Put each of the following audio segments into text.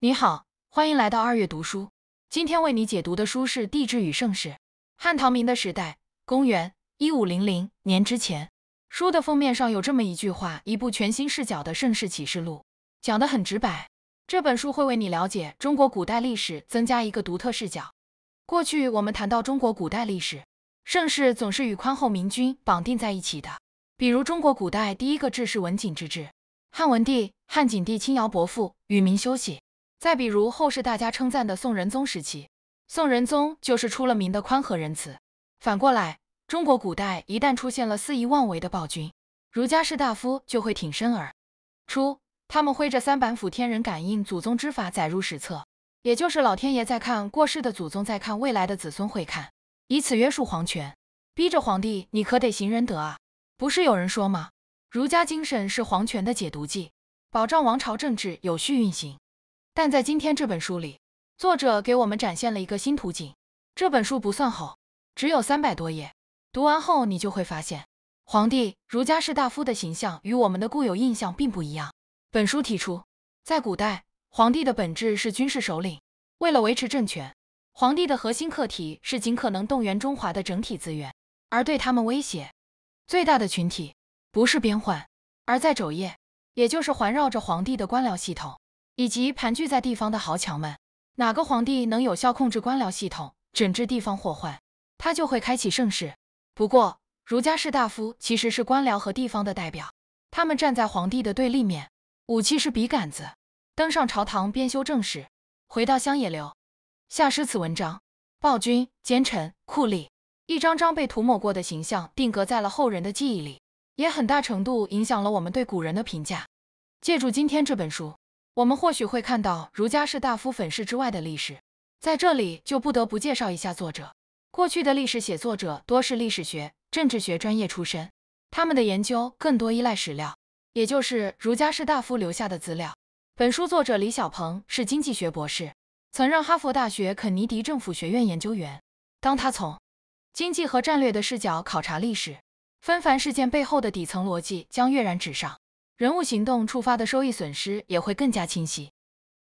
你好，欢迎来到二月读书。今天为你解读的书是《地质与盛世：汉唐明的时代（公元一五零零年之前）》。书的封面上有这么一句话：一部全新视角的盛世启示录。讲得很直白，这本书会为你了解中国古代历史增加一个独特视角。过去我们谈到中国古代历史盛世，总是与宽厚明君绑定在一起的，比如中国古代第一个治世文景之治，汉文帝、汉景帝轻徭薄赋，与民休息。再比如后世大家称赞的宋仁宗时期，宋仁宗就是出了名的宽和仁慈。反过来，中国古代一旦出现了肆意妄为的暴君，儒家士大夫就会挺身而出，他们挥着三板斧，天人感应、祖宗之法载入史册，也就是老天爷在看，过世的祖宗在看，未来的子孙会看，以此约束皇权，逼着皇帝你可得行仁德啊！不是有人说吗？儒家精神是皇权的解毒剂，保障王朝政治有序运行。但在今天这本书里，作者给我们展现了一个新图景。这本书不算厚，只有三百多页。读完后，你就会发现，皇帝儒家士大夫的形象与我们的固有印象并不一样。本书提出，在古代，皇帝的本质是军事首领。为了维持政权，皇帝的核心课题是尽可能动员中华的整体资源，而对他们威胁最大的群体，不是边患，而在肘腋，也就是环绕着皇帝的官僚系统。以及盘踞在地方的豪强们，哪个皇帝能有效控制官僚系统、整治地方祸患，他就会开启盛世。不过，儒家士大夫其实是官僚和地方的代表，他们站在皇帝的对立面，武器是笔杆子。登上朝堂编修正史，回到乡野流，下诗词文章，暴君、奸臣、酷吏，一张张被涂抹过的形象定格在了后人的记忆里，也很大程度影响了我们对古人的评价。借助今天这本书。我们或许会看到儒家士大夫粉饰之外的历史，在这里就不得不介绍一下作者。过去的历史写作者多是历史学、政治学专业出身，他们的研究更多依赖史料，也就是儒家士大夫留下的资料。本书作者李小鹏是经济学博士，曾任哈佛大学肯尼迪政府学院研究员。当他从经济和战略的视角考察历史，纷繁事件背后的底层逻辑将跃然纸上。人物行动触发的收益损失也会更加清晰。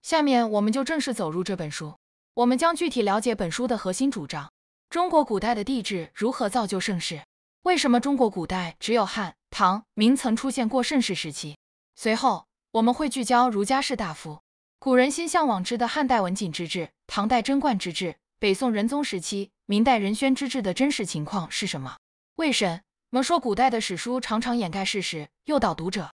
下面我们就正式走入这本书，我们将具体了解本书的核心主张：中国古代的帝制如何造就盛世？为什么中国古代只有汉、唐、明曾出现过盛世时期？随后，我们会聚焦儒家士大夫、古人心向往之的汉代文景之治、唐代贞观之治、北宋仁宗时期、明代仁宣之治的真实情况是什么？为什么说古代的史书常常掩盖事实，诱导读者。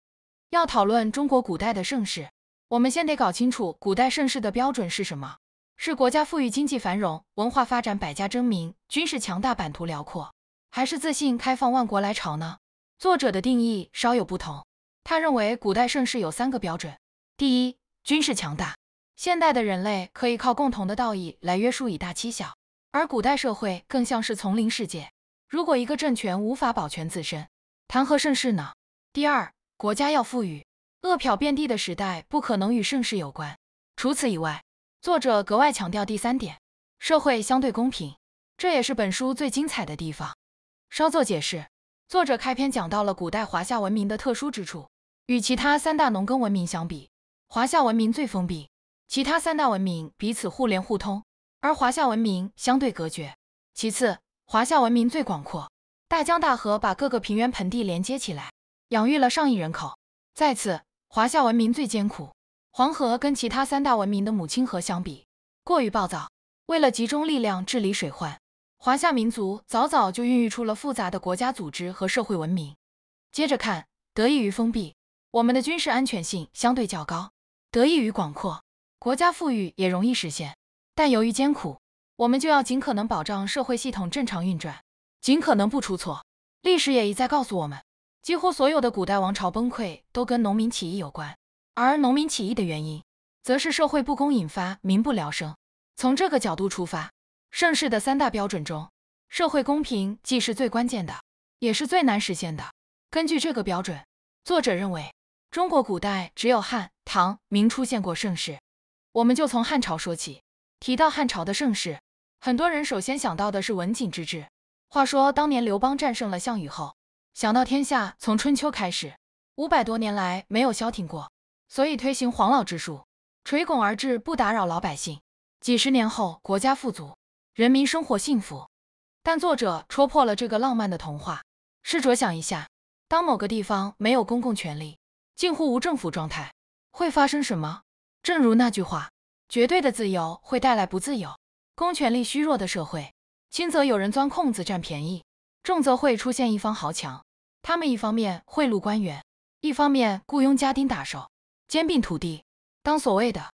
要讨论中国古代的盛世，我们先得搞清楚古代盛世的标准是什么？是国家富裕、经济繁荣、文化发展、百家争鸣、军事强大、版图辽阔，还是自信开放、万国来朝呢？作者的定义稍有不同，他认为古代盛世有三个标准：第一，军事强大。现代的人类可以靠共同的道义来约束以大欺小，而古代社会更像是丛林世界。如果一个政权无法保全自身，谈何盛世呢？第二，国家要富裕，饿殍遍地的时代不可能与盛世有关。除此以外，作者格外强调第三点：社会相对公平，这也是本书最精彩的地方。稍作解释，作者开篇讲到了古代华夏文明的特殊之处，与其他三大农耕文明相比，华夏文明最封闭，其他三大文明彼此互联互通，而华夏文明相对隔绝。其次，华夏文明最广阔，大江大河把各个平原盆地连接起来。养育了上亿人口，再次，华夏文明最艰苦。黄河跟其他三大文明的母亲河相比，过于暴躁。为了集中力量治理水患，华夏民族早早就孕育出了复杂的国家组织和社会文明。接着看，得益于封闭，我们的军事安全性相对较高；得益于广阔，国家富裕也容易实现。但由于艰苦，我们就要尽可能保障社会系统正常运转，尽可能不出错。历史也一再告诉我们。几乎所有的古代王朝崩溃都跟农民起义有关，而农民起义的原因，则是社会不公引发，民不聊生。从这个角度出发，盛世的三大标准中，社会公平既是最关键的，也是最难实现的。根据这个标准，作者认为中国古代只有汉、唐、明出现过盛世。我们就从汉朝说起。提到汉朝的盛世，很多人首先想到的是文景之治。话说当年刘邦战胜了项羽后。想到天下从春秋开始，五百多年来没有消停过，所以推行黄老之术，垂拱而治，不打扰老百姓。几十年后，国家富足，人民生活幸福。但作者戳破了这个浪漫的童话。试着想一下，当某个地方没有公共权利，近乎无政府状态，会发生什么？正如那句话，绝对的自由会带来不自由。公权力虚弱的社会，轻则有人钻空子占便宜，重则会出现一方豪强。他们一方面贿赂官员，一方面雇佣家丁打手，兼并土地，当所谓的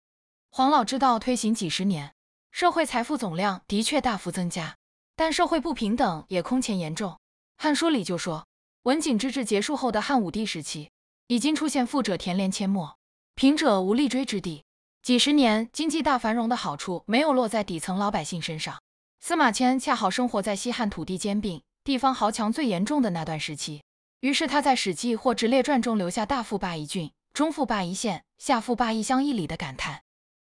黄老之道推行几十年，社会财富总量的确大幅增加，但社会不平等也空前严重。《汉书》里就说，文景之治结束后的汉武帝时期，已经出现富者田连阡陌，贫者无立锥之地。几十年经济大繁荣的好处没有落在底层老百姓身上。司马迁恰好生活在西汉土地兼并、地方豪强最严重的那段时期。于是他在《史记·或《直列传》中留下“大富霸一郡，中富霸一县，下富霸一乡一里”的感叹。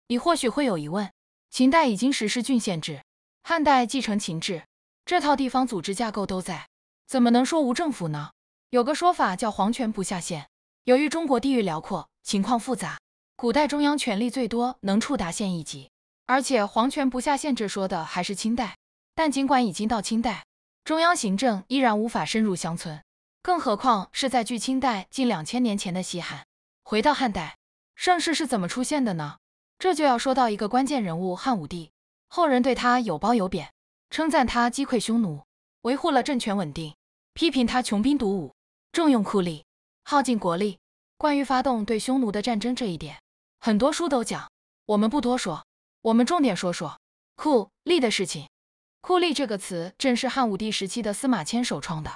你或许会有疑问：秦代已经实施郡县制，汉代继承秦制，这套地方组织架构都在，怎么能说无政府呢？有个说法叫“皇权不下县”。由于中国地域辽阔，情况复杂，古代中央权力最多能触达县一级。而且“皇权不下县”指说的还是清代。但尽管已经到清代，中央行政依然无法深入乡村。更何况是在距清代近两千年前的西汉。回到汉代，盛世是怎么出现的呢？这就要说到一个关键人物——汉武帝。后人对他有褒有贬，称赞他击溃匈奴，维护了政权稳定；批评他穷兵黩武，重用酷吏，耗尽国力。关于发动对匈奴的战争这一点，很多书都讲，我们不多说。我们重点说说酷吏的事情。酷吏这个词，正是汉武帝时期的司马迁首创的。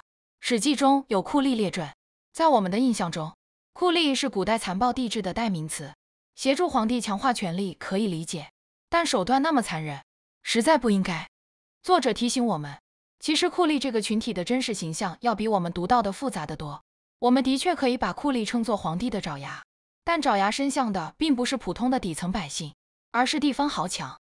史记中有酷吏列传，在我们的印象中，酷吏是古代残暴帝制的代名词，协助皇帝强化权力可以理解，但手段那么残忍，实在不应该。作者提醒我们，其实酷吏这个群体的真实形象要比我们读到的复杂的多。我们的确可以把酷吏称作皇帝的爪牙，但爪牙伸向的并不是普通的底层百姓，而是地方豪强。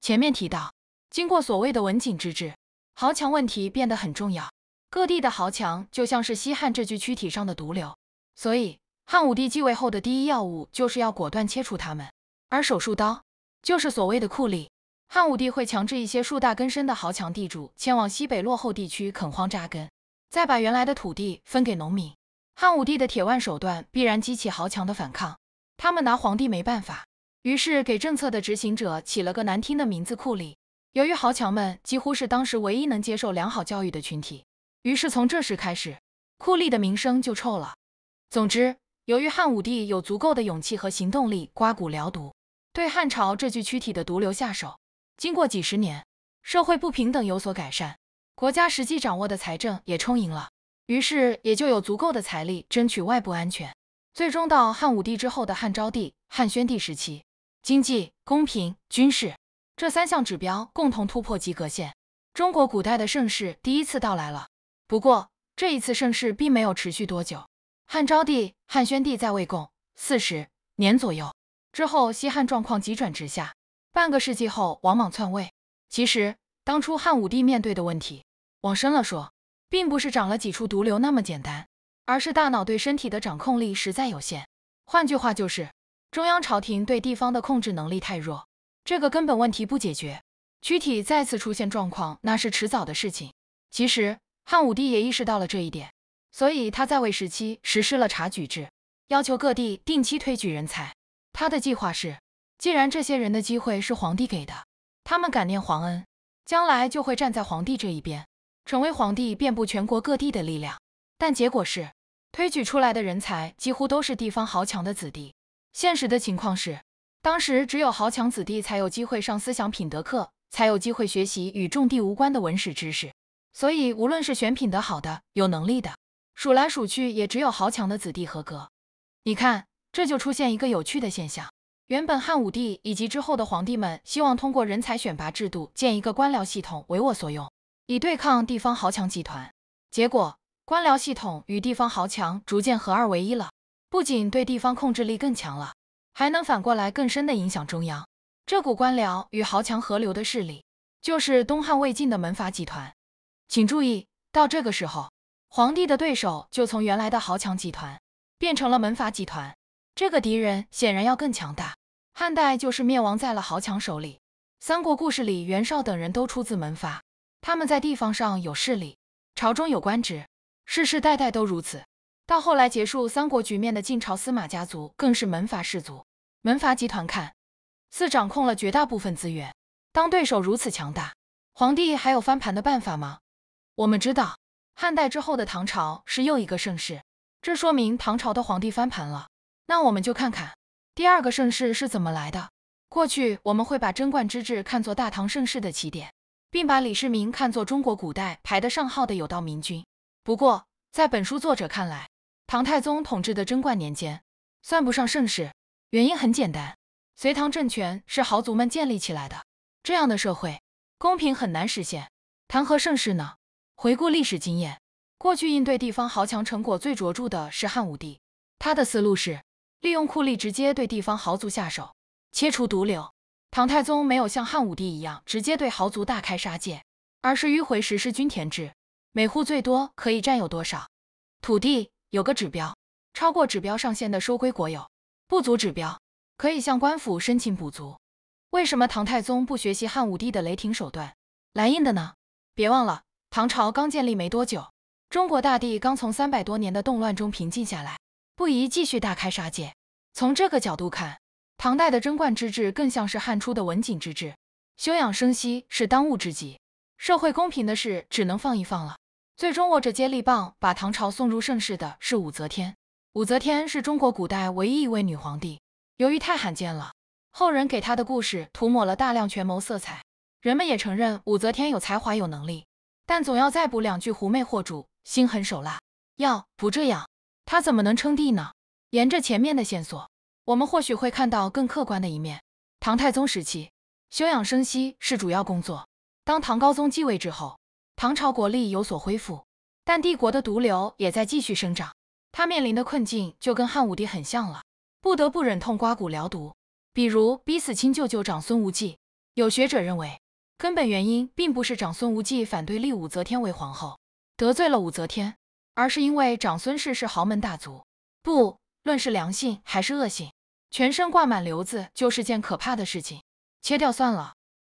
前面提到，经过所谓的文景之治，豪强问题变得很重要。各地的豪强就像是西汉这具躯体上的毒瘤，所以汉武帝继位后的第一要务就是要果断切除他们。而手术刀就是所谓的酷吏。汉武帝会强制一些树大根深的豪强地主前往西北落后地区垦荒扎根，再把原来的土地分给农民。汉武帝的铁腕手段必然激起豪强的反抗，他们拿皇帝没办法，于是给政策的执行者起了个难听的名字酷吏。由于豪强们几乎是当时唯一能接受良好教育的群体。于是从这时开始，酷吏的名声就臭了。总之，由于汉武帝有足够的勇气和行动力，刮骨疗毒，对汉朝这具躯体的毒瘤下手。经过几十年，社会不平等有所改善，国家实际掌握的财政也充盈了，于是也就有足够的财力争取外部安全。最终到汉武帝之后的汉昭帝、汉宣帝时期，经济、公平、军事这三项指标共同突破及格线，中国古代的盛世第一次到来了。不过，这一次盛世并没有持续多久。汉昭帝、汉宣帝在位共四十年左右，之后西汉状况急转直下。半个世纪后，王莽篡位。其实，当初汉武帝面对的问题，往深了说，并不是长了几处毒瘤那么简单，而是大脑对身体的掌控力实在有限。换句话就是，中央朝廷对地方的控制能力太弱。这个根本问题不解决，躯体再次出现状况，那是迟早的事情。其实。汉武帝也意识到了这一点，所以他在位时期实施了察举制，要求各地定期推举人才。他的计划是，既然这些人的机会是皇帝给的，他们感念皇恩，将来就会站在皇帝这一边，成为皇帝遍布全国各地的力量。但结果是，推举出来的人才几乎都是地方豪强的子弟。现实的情况是，当时只有豪强子弟才有机会上思想品德课，才有机会学习与种地无关的文史知识。所以，无论是选品德好的、有能力的，数来数去也只有豪强的子弟合格。你看，这就出现一个有趣的现象：原本汉武帝以及之后的皇帝们希望通过人才选拔制度建一个官僚系统为我所用，以对抗地方豪强集团。结果，官僚系统与地方豪强逐渐合二为一了，不仅对地方控制力更强了，还能反过来更深地影响中央。这股官僚与豪强合流的势力，就是东汉魏晋的门阀集团。请注意，到这个时候，皇帝的对手就从原来的豪强集团变成了门阀集团。这个敌人显然要更强大。汉代就是灭亡在了豪强手里。三国故事里，袁绍等人都出自门阀，他们在地方上有势力，朝中有官职，世世代代都如此。到后来结束三国局面的晋朝司马家族，更是门阀士族。门阀集团看似掌控了绝大部分资源，当对手如此强大，皇帝还有翻盘的办法吗？我们知道，汉代之后的唐朝是又一个盛世，这说明唐朝的皇帝翻盘了。那我们就看看第二个盛世是怎么来的。过去我们会把贞观之治看作大唐盛世的起点，并把李世民看作中国古代排得上号的有道明君。不过，在本书作者看来，唐太宗统治的贞观年间算不上盛世，原因很简单：隋唐政权是豪族们建立起来的，这样的社会公平很难实现，谈何盛世呢？回顾历史经验，过去应对地方豪强成果最卓著的是汉武帝。他的思路是利用酷吏直接对地方豪族下手，切除毒瘤。唐太宗没有像汉武帝一样直接对豪族大开杀戒，而是迂回实施均田制。每户最多可以占有多少土地？有个指标，超过指标上限的收归国有，不足指标可以向官府申请补足。为什么唐太宗不学习汉武帝的雷霆手段来印的呢？别忘了。唐朝刚建立没多久，中国大地刚从三百多年的动乱中平静下来，不宜继续大开杀戒。从这个角度看，唐代的贞观之治更像是汉初的文景之治，休养生息是当务之急，社会公平的事只能放一放了。最终握着接力棒把唐朝送入盛世的是武则天。武则天是中国古代唯一一位女皇帝，由于太罕见了，后人给她的故事涂抹了大量权谋色彩。人们也承认武则天有才华、有能力。但总要再补两句狐媚惑主，心狠手辣。要不这样，他怎么能称帝呢？沿着前面的线索，我们或许会看到更客观的一面。唐太宗时期，休养生息是主要工作。当唐高宗继位之后，唐朝国力有所恢复，但帝国的毒瘤也在继续生长。他面临的困境就跟汉武帝很像了，不得不忍痛刮骨疗毒。比如逼死亲舅舅长孙无忌。有学者认为。根本原因并不是长孙无忌反对立武则天为皇后，得罪了武则天，而是因为长孙氏是豪门大族，不论是良性还是恶性，全身挂满瘤子就是件可怕的事情，切掉算了。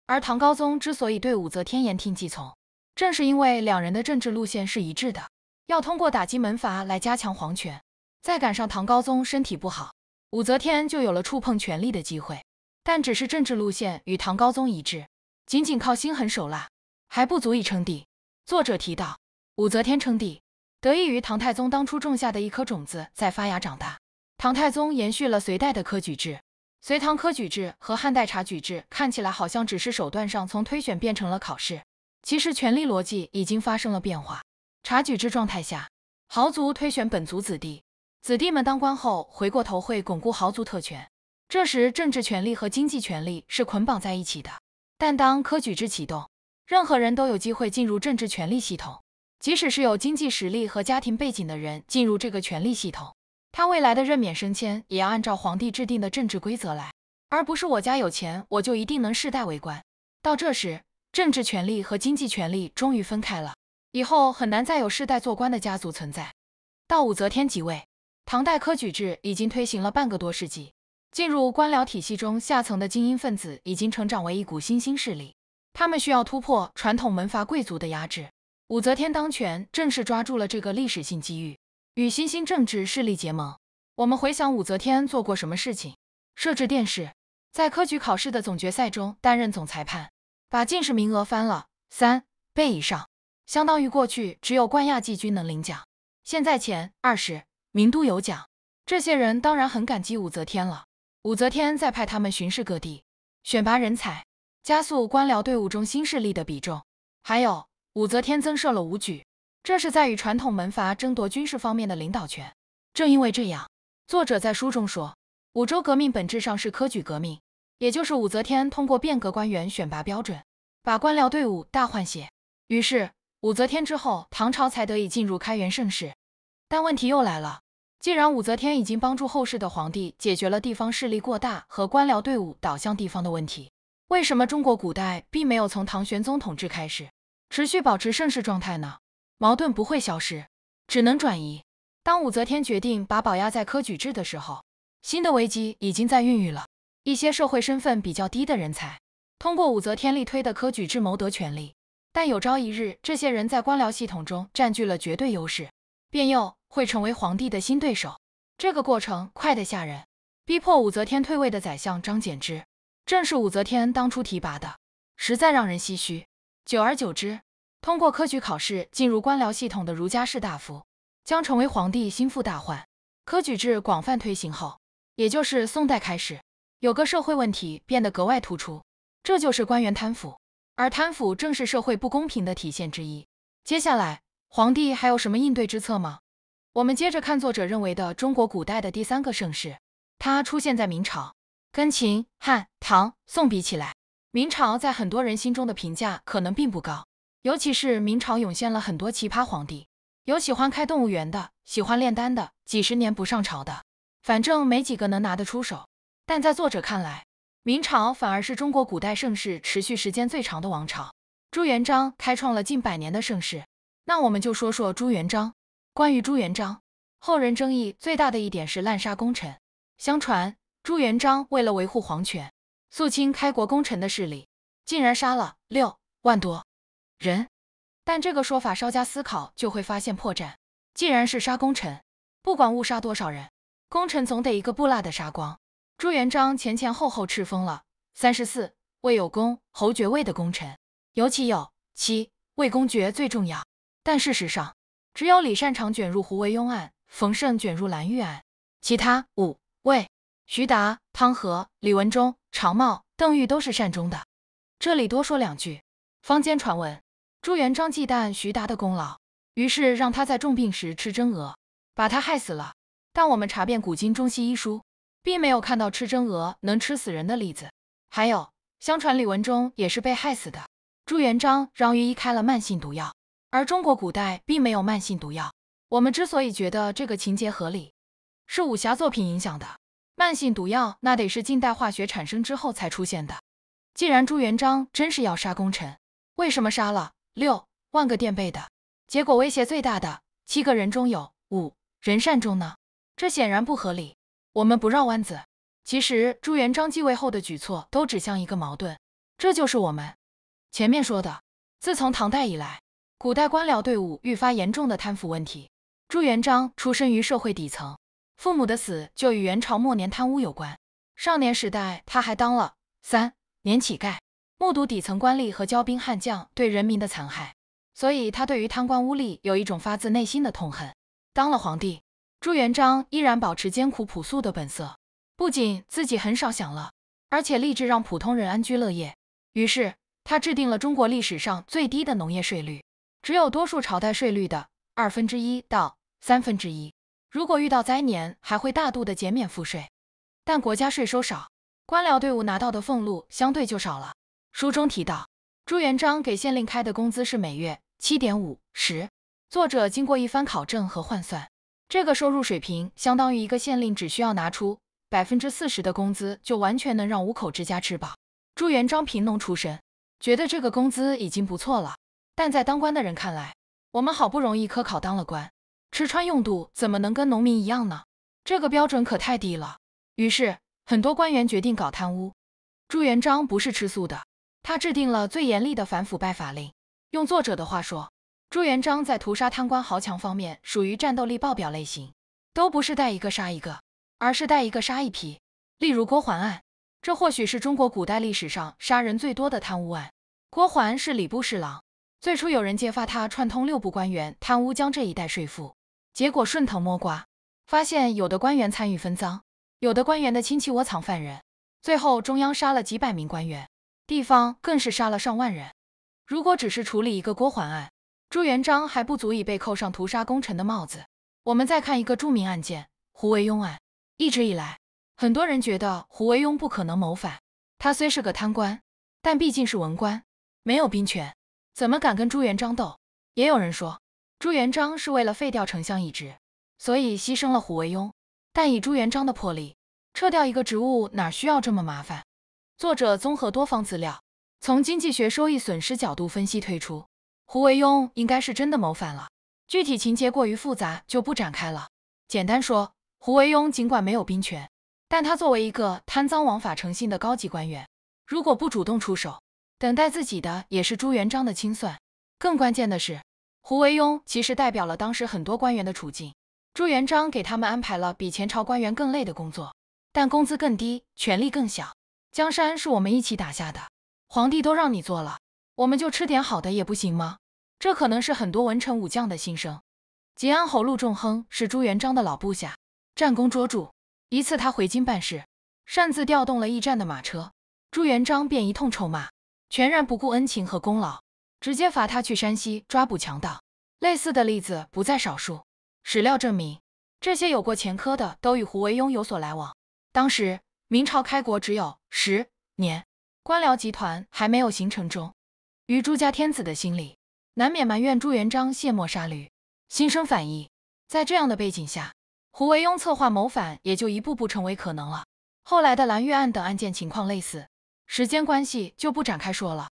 而唐高宗之所以对武则天言听计从，正是因为两人的政治路线是一致的，要通过打击门阀来加强皇权。再赶上唐高宗身体不好，武则天就有了触碰权力的机会，但只是政治路线与唐高宗一致。仅仅靠心狠手辣还不足以称帝。作者提到，武则天称帝得益于唐太宗当初种下的一颗种子在发芽长大。唐太宗延续了隋代的科举制，隋唐科举制和汉代察举制看起来好像只是手段上从推选变成了考试，其实权力逻辑已经发生了变化。察举制状态下，豪族推选本族子弟，子弟们当官后回过头会巩固豪族特权，这时政治权力和经济权力是捆绑在一起的。但当科举制启动，任何人都有机会进入政治权力系统，即使是有经济实力和家庭背景的人进入这个权力系统，他未来的任免升迁也要按照皇帝制定的政治规则来，而不是我家有钱我就一定能世代为官。到这时，政治权力和经济权力终于分开了，以后很难再有世代做官的家族存在。到武则天即位，唐代科举制已经推行了半个多世纪。进入官僚体系中下层的精英分子已经成长为一股新兴势力，他们需要突破传统门阀贵族的压制。武则天当权正是抓住了这个历史性机遇，与新兴政治势力结盟。我们回想武则天做过什么事情：设置殿试，在科举考试的总决赛中担任总裁判，把进士名额翻了三倍以上，相当于过去只有冠亚季军能领奖，现在前二十名都有奖。这些人当然很感激武则天了。武则天再派他们巡视各地，选拔人才，加速官僚队伍中新势力的比重。还有，武则天增设了武举，这是在与传统门阀争夺军事方面的领导权。正因为这样，作者在书中说，五州革命本质上是科举革命，也就是武则天通过变革官员选拔标准，把官僚队伍大换血。于是，武则天之后，唐朝才得以进入开元盛世。但问题又来了。既然武则天已经帮助后世的皇帝解决了地方势力过大和官僚队伍倒向地方的问题，为什么中国古代并没有从唐玄宗统治开始持续保持盛世状态呢？矛盾不会消失，只能转移。当武则天决定把宝压在科举制的时候，新的危机已经在孕育了。一些社会身份比较低的人才，通过武则天力推的科举制谋得权力，但有朝一日，这些人在官僚系统中占据了绝对优势。便又会成为皇帝的新对手。这个过程快得吓人。逼迫武则天退位的宰相张柬之，正是武则天当初提拔的，实在让人唏嘘。久而久之，通过科举考试进入官僚系统的儒家士大夫，将成为皇帝心腹大患。科举制广泛推行后，也就是宋代开始，有个社会问题变得格外突出，这就是官员贪腐。而贪腐正是社会不公平的体现之一。接下来。皇帝还有什么应对之策吗？我们接着看作者认为的中国古代的第三个盛世，它出现在明朝。跟秦汉唐宋比起来，明朝在很多人心中的评价可能并不高，尤其是明朝涌现了很多奇葩皇帝，有喜欢开动物园的，喜欢炼丹的，几十年不上朝的，反正没几个能拿得出手。但在作者看来，明朝反而是中国古代盛世持续时间最长的王朝。朱元璋开创了近百年的盛世。那我们就说说朱元璋。关于朱元璋，后人争议最大的一点是滥杀功臣。相传朱元璋为了维护皇权，肃清开国功臣的势力，竟然杀了六万多人。但这个说法稍加思考就会发现破绽。既然是杀功臣，不管误杀多少人，功臣总得一个不落的杀光。朱元璋前前后后敕封了三十四位有功侯爵位的功臣，尤其有七位公爵最重要。但事实上，只有李善长卷入胡惟庸案，冯胜卷入蓝玉案，其他五位徐达、汤和、李文忠、常茂、邓愈都是善终的。这里多说两句：坊间传闻朱元璋忌惮徐达的功劳，于是让他在重病时吃真鹅，把他害死了。但我们查遍古今中西医书，并没有看到吃真鹅能吃死人的例子。还有，相传李文忠也是被害死的，朱元璋让御医开了慢性毒药。而中国古代并没有慢性毒药，我们之所以觉得这个情节合理，是武侠作品影响的。慢性毒药那得是近代化学产生之后才出现的。既然朱元璋真是要杀功臣，为什么杀了六万个垫背的，结果威胁最大的七个人中有五人善终呢？这显然不合理。我们不绕弯子，其实朱元璋继位后的举措都指向一个矛盾，这就是我们前面说的，自从唐代以来。古代官僚队伍愈发严重的贪腐问题。朱元璋出身于社会底层，父母的死就与元朝末年贪污有关。少年时代，他还当了三年乞丐，目睹底层官吏和骄兵悍将对人民的残害，所以他对于贪官污吏有一种发自内心的痛恨。当了皇帝，朱元璋依然保持艰苦朴素的本色，不仅自己很少享乐，而且立志让普通人安居乐业。于是，他制定了中国历史上最低的农业税率。只有多数朝代税率的二分之一到三分之一，如果遇到灾年，还会大度的减免赋税。但国家税收少，官僚队伍拿到的俸禄相对就少了。书中提到，朱元璋给县令开的工资是每月七点五十。作者经过一番考证和换算，这个收入水平相当于一个县令只需要拿出百分之四十的工资，就完全能让五口之家吃饱。朱元璋贫农出身，觉得这个工资已经不错了。但在当官的人看来，我们好不容易科考当了官，吃穿用度怎么能跟农民一样呢？这个标准可太低了。于是，很多官员决定搞贪污。朱元璋不是吃素的，他制定了最严厉的反腐败法令。用作者的话说，朱元璋在屠杀贪官豪强方面属于战斗力爆表类型，都不是带一个杀一个，而是带一个杀一批。例如郭桓案，这或许是中国古代历史上杀人最多的贪污案。郭桓是礼部侍郎。最初有人揭发他串通六部官员贪污江浙一带税赋，结果顺藤摸瓜，发现有的官员参与分赃，有的官员的亲戚窝藏犯人，最后中央杀了几百名官员，地方更是杀了上万人。如果只是处理一个郭桓案，朱元璋还不足以被扣上屠杀功臣的帽子。我们再看一个著名案件——胡惟庸案。一直以来，很多人觉得胡惟庸不可能谋反，他虽是个贪官，但毕竟是文官，没有兵权。怎么敢跟朱元璋斗？也有人说朱元璋是为了废掉丞相一职，所以牺牲了胡惟庸。但以朱元璋的魄力，撤掉一个职务哪需要这么麻烦？作者综合多方资料，从经济学收益损失角度分析，推出胡惟庸应该是真的谋反了。具体情节过于复杂，就不展开了。简单说，胡惟庸尽管没有兵权，但他作为一个贪赃枉法、诚信的高级官员，如果不主动出手，等待自己的也是朱元璋的清算。更关键的是，胡惟庸其实代表了当时很多官员的处境。朱元璋给他们安排了比前朝官员更累的工作，但工资更低，权力更小。江山是我们一起打下的，皇帝都让你做了，我们就吃点好的也不行吗？这可能是很多文臣武将的心声。吉安侯陆仲亨是朱元璋的老部下，战功卓著。一次，他回京办事，擅自调动了驿站的马车，朱元璋便一通臭骂。全然不顾恩情和功劳，直接罚他去山西抓捕强盗。类似的例子不在少数。史料证明，这些有过前科的都与胡惟庸有所来往。当时明朝开国只有十年，官僚集团还没有形成中。于朱家天子的心里，难免埋怨朱元璋卸磨杀驴，心生反意。在这样的背景下，胡惟庸策划谋反也就一步步成为可能了。后来的蓝玉案等案件情况类似。时间关系就不展开说了。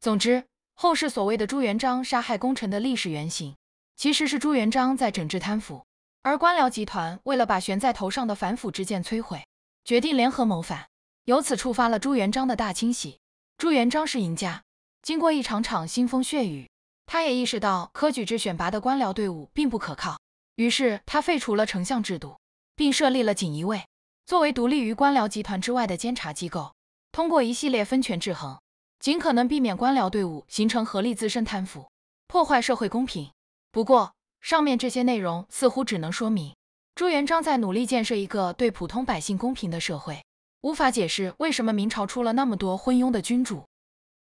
总之，后世所谓的朱元璋杀害功臣的历史原型，其实是朱元璋在整治贪腐，而官僚集团为了把悬在头上的反腐之剑摧毁，决定联合谋反，由此触发了朱元璋的大清洗。朱元璋是赢家。经过一场场腥风血雨，他也意识到科举制选拔的官僚队伍并不可靠，于是他废除了丞相制度，并设立了锦衣卫，作为独立于官僚集团之外的监察机构。通过一系列分权制衡，尽可能避免官僚队伍形成合力自身贪腐，破坏社会公平。不过，上面这些内容似乎只能说明朱元璋在努力建设一个对普通百姓公平的社会，无法解释为什么明朝出了那么多昏庸的君主。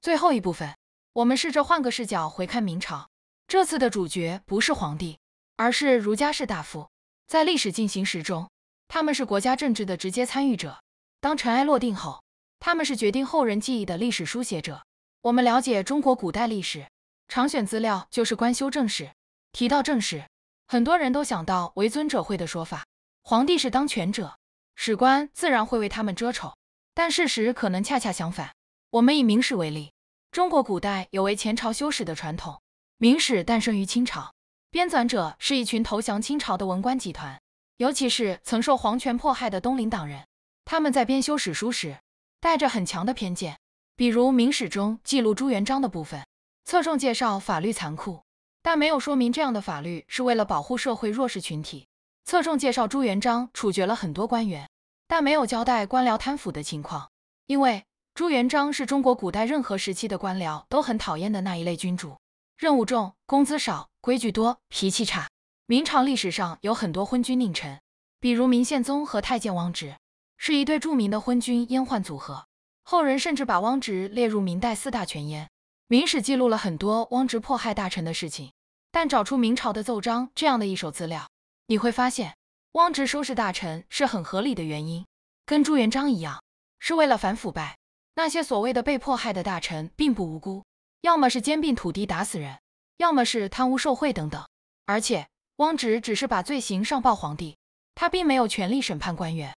最后一部分，我们试着换个视角回看明朝。这次的主角不是皇帝，而是儒家士大夫。在历史进行时中，他们是国家政治的直接参与者。当尘埃落定后，他们是决定后人记忆的历史书写者。我们了解中国古代历史，常选资料就是官修正史。提到正史，很多人都想到“为尊者讳”的说法，皇帝是当权者，史官自然会为他们遮丑。但事实可能恰恰相反。我们以明史为例，中国古代有为前朝修史的传统，明史诞生于清朝，编纂者是一群投降清朝的文官集团，尤其是曾受皇权迫害的东林党人，他们在编修史书时。带着很强的偏见，比如《明史》中记录朱元璋的部分，侧重介绍法律残酷，但没有说明这样的法律是为了保护社会弱势群体；侧重介绍朱元璋处决了很多官员，但没有交代官僚贪腐的情况。因为朱元璋是中国古代任何时期的官僚都很讨厌的那一类君主，任务重、工资少、规矩多、脾气差。明朝历史上有很多昏君佞臣，比如明宪宗和太监汪直。是一对著名的昏君阉宦组合，后人甚至把汪直列入明代四大权阉。明史记录了很多汪直迫害大臣的事情，但找出明朝的奏章这样的一手资料，你会发现汪直收拾大臣是很合理的原因，跟朱元璋一样，是为了反腐败。那些所谓的被迫害的大臣并不无辜，要么是兼并土地打死人，要么是贪污受贿等等。而且汪直只是把罪行上报皇帝，他并没有权利审判官员。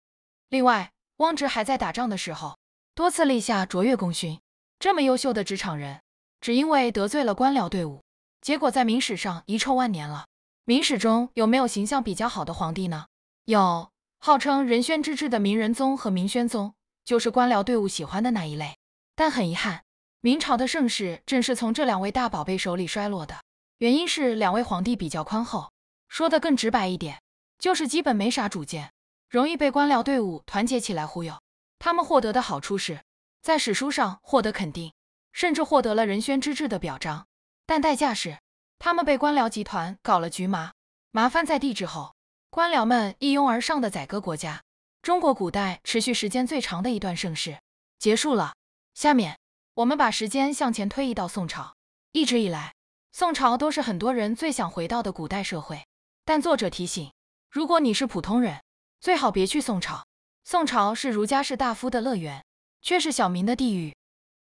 另外，汪直还在打仗的时候多次立下卓越功勋。这么优秀的职场人，只因为得罪了官僚队伍，结果在明史上遗臭万年了。明史中有没有形象比较好的皇帝呢？有，号称仁宣之治的明仁宗和明宣宗，就是官僚队伍喜欢的那一类。但很遗憾，明朝的盛世正是从这两位大宝贝手里衰落的。原因是两位皇帝比较宽厚，说的更直白一点，就是基本没啥主见。容易被官僚队伍团结起来忽悠，他们获得的好处是，在史书上获得肯定，甚至获得了仁宣之治的表彰。但代价是，他们被官僚集团搞了局麻，麻烦在地之后，官僚们一拥而上的宰割国家。中国古代持续时间最长的一段盛世结束了。下面，我们把时间向前推移到宋朝。一直以来，宋朝都是很多人最想回到的古代社会。但作者提醒，如果你是普通人，最好别去宋朝，宋朝是儒家士大夫的乐园，却是小民的地狱。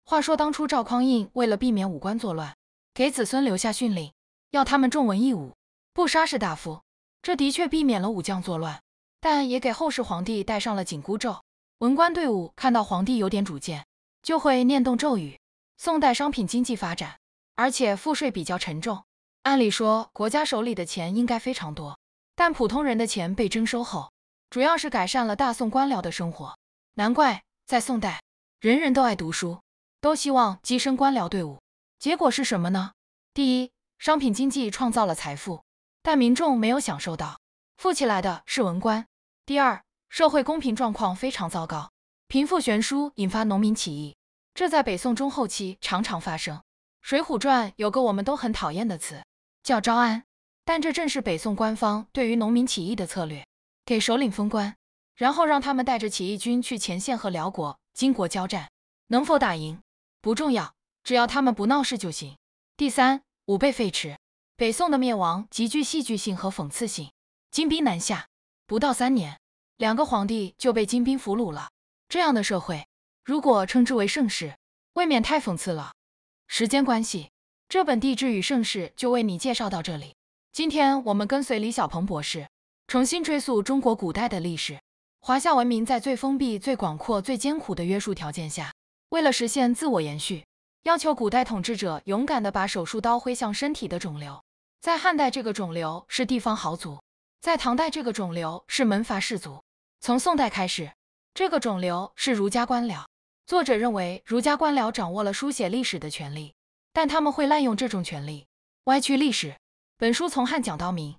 话说当初赵匡胤为了避免武官作乱，给子孙留下训令，要他们重文抑武，不杀士大夫。这的确避免了武将作乱，但也给后世皇帝戴上了紧箍咒。文官队伍看到皇帝有点主见，就会念动咒语。宋代商品经济发展，而且赋税比较沉重，按理说国家手里的钱应该非常多，但普通人的钱被征收后。主要是改善了大宋官僚的生活，难怪在宋代，人人都爱读书，都希望跻身官僚队伍。结果是什么呢？第一，商品经济创造了财富，但民众没有享受到，富起来的是文官。第二，社会公平状况非常糟糕，贫富悬殊引发农民起义，这在北宋中后期常常发生。《水浒传》有个我们都很讨厌的词叫招安，但这正是北宋官方对于农民起义的策略。给首领封官，然后让他们带着起义军去前线和辽国、金国交战，能否打赢不重要，只要他们不闹事就行。第三，武备废弛，北宋的灭亡极具戏剧性和讽刺性。金兵南下不到三年，两个皇帝就被金兵俘虏了。这样的社会如果称之为盛世，未免太讽刺了。时间关系，这本《帝制与盛世》就为你介绍到这里。今天我们跟随李小鹏博士。重新追溯中国古代的历史，华夏文明在最封闭、最广阔、最艰苦的约束条件下，为了实现自我延续，要求古代统治者勇敢的把手术刀挥向身体的肿瘤。在汉代，这个肿瘤是地方豪族；在唐代，这个肿瘤是门阀士族；从宋代开始，这个肿瘤是儒家官僚。作者认为，儒家官僚掌握了书写历史的权利，但他们会滥用这种权利，歪曲历史。本书从汉讲到明。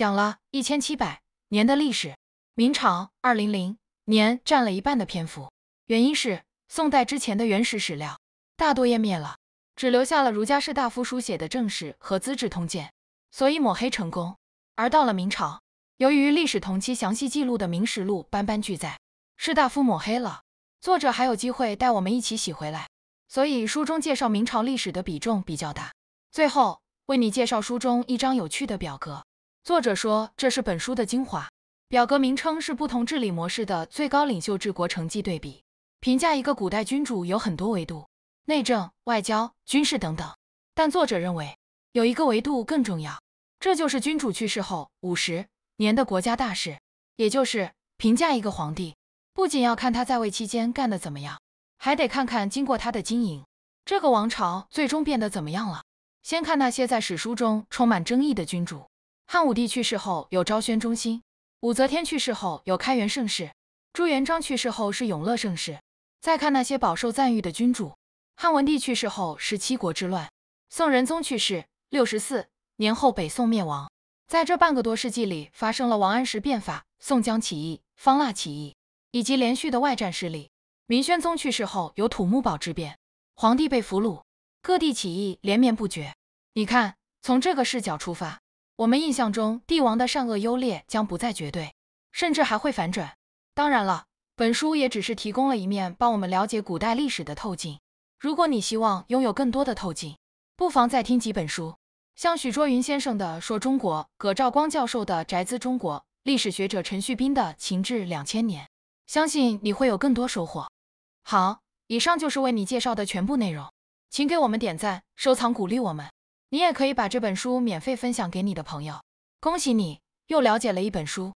讲了一千七百年的历史，明朝二零零年占了一半的篇幅，原因是宋代之前的原始史料大多湮灭了，只留下了儒家士大夫书写的正史和《资治通鉴》，所以抹黑成功。而到了明朝，由于历史同期详细记录的《明史》录斑斑俱在，士大夫抹黑了，作者还有机会带我们一起洗回来，所以书中介绍明朝历史的比重比较大。最后为你介绍书中一张有趣的表格。作者说，这是本书的精华。表格名称是不同治理模式的最高领袖治国成绩对比。评价一个古代君主有很多维度，内政、外交、军事等等。但作者认为有一个维度更重要，这就是君主去世后五十年的国家大事，也就是评价一个皇帝，不仅要看他在位期间干得怎么样，还得看看经过他的经营，这个王朝最终变得怎么样了。先看那些在史书中充满争议的君主。汉武帝去世后有昭宣中兴，武则天去世后有开元盛世，朱元璋去世后是永乐盛世。再看那些饱受赞誉的君主，汉文帝去世后是七国之乱，宋仁宗去世六十四年后北宋灭亡，在这半个多世纪里发生了王安石变法、宋江起义、方腊起义，以及连续的外战失利。明宣宗去世后有土木堡之变，皇帝被俘虏，各地起义连绵不绝。你看，从这个视角出发。我们印象中帝王的善恶优劣将不再绝对，甚至还会反转。当然了，本书也只是提供了一面帮我们了解古代历史的透镜。如果你希望拥有更多的透镜，不妨再听几本书，像许倬云先生的《说中国》，葛兆光教授的《宅兹中国》，历史学者陈旭斌的《秦制两千年》，相信你会有更多收获。好，以上就是为你介绍的全部内容，请给我们点赞、收藏，鼓励我们。你也可以把这本书免费分享给你的朋友。恭喜你，又了解了一本书。